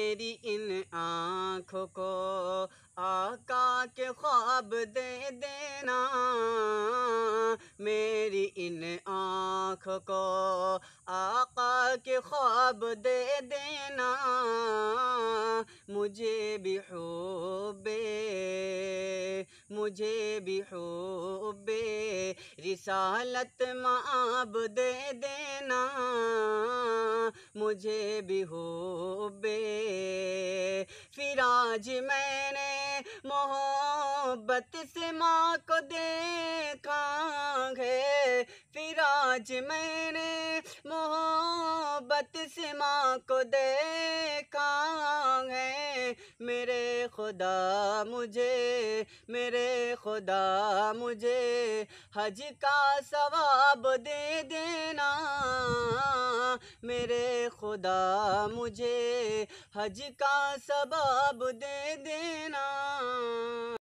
मेरी इन आँखों को आका के ख्वाब दे देना मेरी इन आँखों को आका के ख्वाब दे देना मुझे भी बे मुझे भी बे रिसालत माब दे देना मुझे भी हो बे फिर आज मैंने मोहब्बत से माँ को देखा है फिर आज मैंने मोहब्बत से माँ को देखा है मेरे खुदा मुझे मेरे खुदा मुझे हज का सवाब दे देना मेरे खुदा मुझे हज का सबाब दे देना